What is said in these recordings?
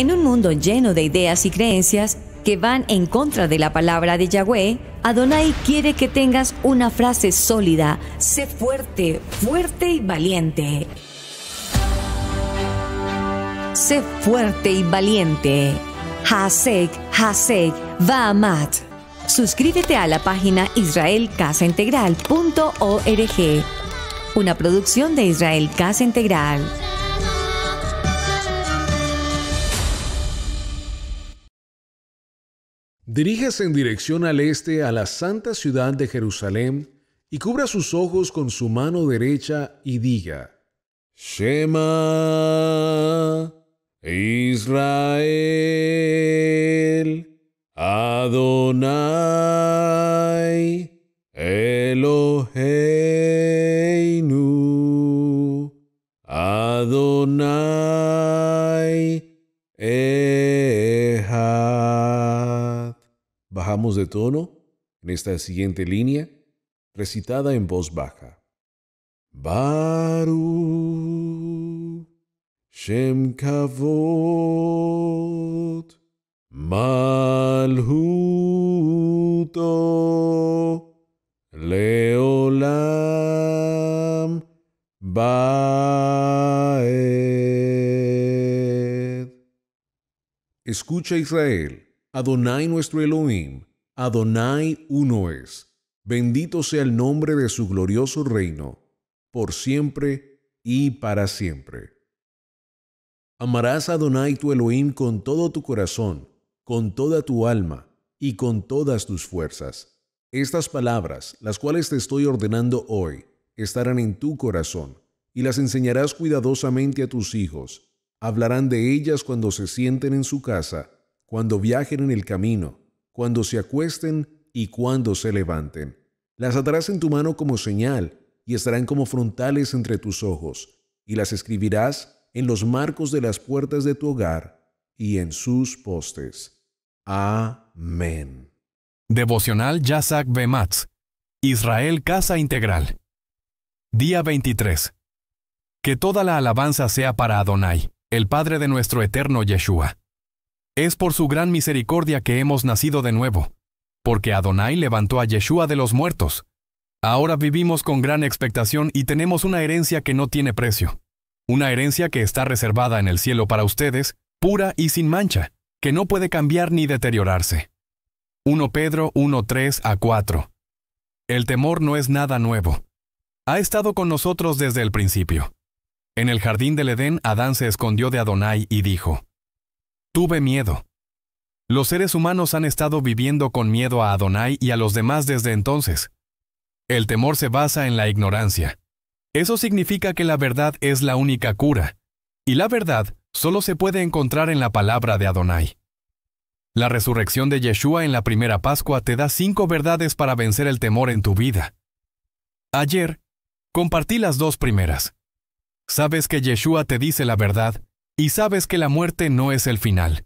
En un mundo lleno de ideas y creencias que van en contra de la palabra de Yahweh, Adonai quiere que tengas una frase sólida. Sé fuerte, fuerte y valiente. Sé fuerte y valiente. Hasek, Hasek, Vaamat. Suscríbete a la página israelcasaintegral.org, una producción de Israel Casa Integral. Diríjase en dirección al este a la santa ciudad de Jerusalén y cubra sus ojos con su mano derecha y diga, Shema Israel Adonai Eloheinu Adonai Bajamos de tono en esta siguiente línea, recitada en voz baja. Baru Shem Kavod Malhuto Leolam Baed. Escucha Israel Adonai nuestro Elohim, Adonai uno es. Bendito sea el nombre de su glorioso reino, por siempre y para siempre. Amarás a Adonai tu Elohim con todo tu corazón, con toda tu alma y con todas tus fuerzas. Estas palabras, las cuales te estoy ordenando hoy, estarán en tu corazón y las enseñarás cuidadosamente a tus hijos. Hablarán de ellas cuando se sienten en su casa cuando viajen en el camino, cuando se acuesten y cuando se levanten. Las atarás en tu mano como señal y estarán como frontales entre tus ojos, y las escribirás en los marcos de las puertas de tu hogar y en sus postes. Amén. Devocional Yazak Bematz. Israel Casa Integral. Día 23. Que toda la alabanza sea para Adonai, el Padre de nuestro eterno Yeshua. Es por su gran misericordia que hemos nacido de nuevo, porque Adonai levantó a Yeshua de los muertos. Ahora vivimos con gran expectación y tenemos una herencia que no tiene precio, una herencia que está reservada en el cielo para ustedes, pura y sin mancha, que no puede cambiar ni deteriorarse. 1 Pedro 1:3 a 4. El temor no es nada nuevo. Ha estado con nosotros desde el principio. En el jardín del Edén, Adán se escondió de Adonai y dijo, Tuve miedo. Los seres humanos han estado viviendo con miedo a Adonai y a los demás desde entonces. El temor se basa en la ignorancia. Eso significa que la verdad es la única cura, y la verdad solo se puede encontrar en la palabra de Adonai. La resurrección de Yeshua en la primera Pascua te da cinco verdades para vencer el temor en tu vida. Ayer, compartí las dos primeras. Sabes que Yeshua te dice la verdad y sabes que la muerte no es el final.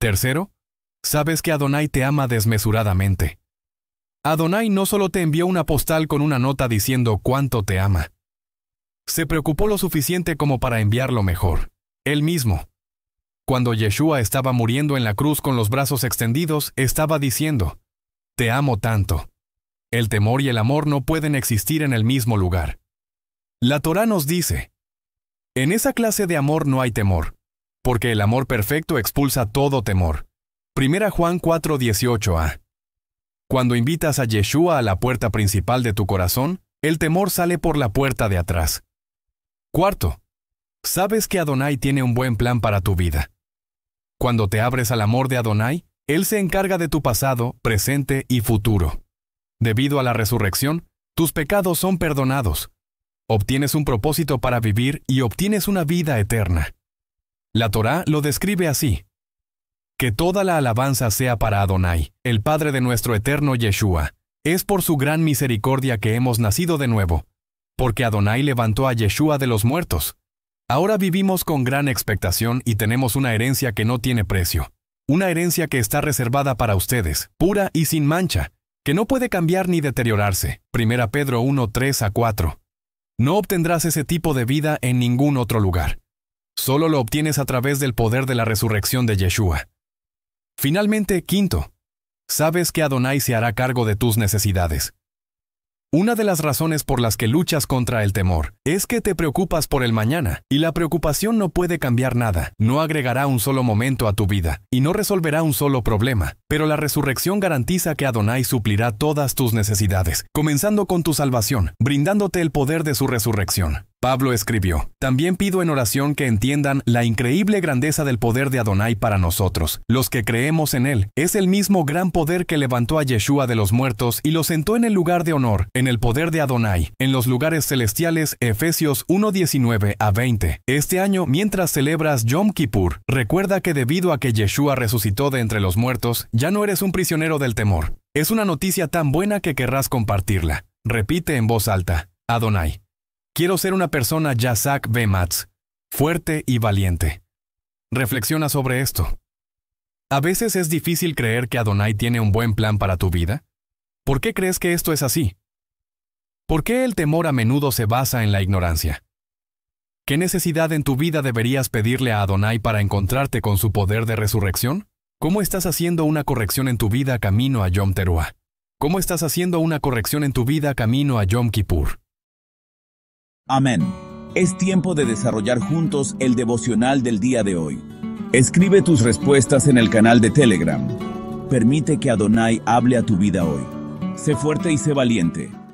Tercero, sabes que Adonai te ama desmesuradamente. Adonai no solo te envió una postal con una nota diciendo cuánto te ama. Se preocupó lo suficiente como para enviarlo mejor, él mismo. Cuando Yeshua estaba muriendo en la cruz con los brazos extendidos, estaba diciendo, Te amo tanto. El temor y el amor no pueden existir en el mismo lugar. La Torá nos dice, en esa clase de amor no hay temor, porque el amor perfecto expulsa todo temor. 1 Juan 4:18a. Cuando invitas a Yeshua a la puerta principal de tu corazón, el temor sale por la puerta de atrás. Cuarto, sabes que Adonai tiene un buen plan para tu vida. Cuando te abres al amor de Adonai, Él se encarga de tu pasado, presente y futuro. Debido a la resurrección, tus pecados son perdonados, obtienes un propósito para vivir y obtienes una vida eterna. La Torá lo describe así. Que toda la alabanza sea para Adonai, el Padre de nuestro eterno Yeshua. Es por su gran misericordia que hemos nacido de nuevo, porque Adonai levantó a Yeshua de los muertos. Ahora vivimos con gran expectación y tenemos una herencia que no tiene precio, una herencia que está reservada para ustedes, pura y sin mancha, que no puede cambiar ni deteriorarse. 1 Pedro 1, 3 a 4. No obtendrás ese tipo de vida en ningún otro lugar. Solo lo obtienes a través del poder de la resurrección de Yeshua. Finalmente, quinto, sabes que Adonai se hará cargo de tus necesidades. Una de las razones por las que luchas contra el temor es que te preocupas por el mañana y la preocupación no puede cambiar nada, no agregará un solo momento a tu vida y no resolverá un solo problema, pero la resurrección garantiza que Adonai suplirá todas tus necesidades, comenzando con tu salvación, brindándote el poder de su resurrección. Pablo escribió, También pido en oración que entiendan la increíble grandeza del poder de Adonai para nosotros, los que creemos en Él. Es el mismo gran poder que levantó a Yeshua de los muertos y lo sentó en el lugar de honor, en el poder de Adonai, en los lugares celestiales, Efesios 1.19 a 20. Este año, mientras celebras Yom Kippur, recuerda que debido a que Yeshua resucitó de entre los muertos, ya no eres un prisionero del temor. Es una noticia tan buena que querrás compartirla. Repite en voz alta, Adonai. Quiero ser una persona Yazak Bematz, fuerte y valiente. Reflexiona sobre esto. ¿A veces es difícil creer que Adonai tiene un buen plan para tu vida? ¿Por qué crees que esto es así? ¿Por qué el temor a menudo se basa en la ignorancia? ¿Qué necesidad en tu vida deberías pedirle a Adonai para encontrarte con su poder de resurrección? ¿Cómo estás haciendo una corrección en tu vida camino a Yom Teruah? ¿Cómo estás haciendo una corrección en tu vida camino a Yom Kippur? Amén. Es tiempo de desarrollar juntos el devocional del día de hoy. Escribe tus respuestas en el canal de Telegram. Permite que Adonai hable a tu vida hoy. Sé fuerte y sé valiente.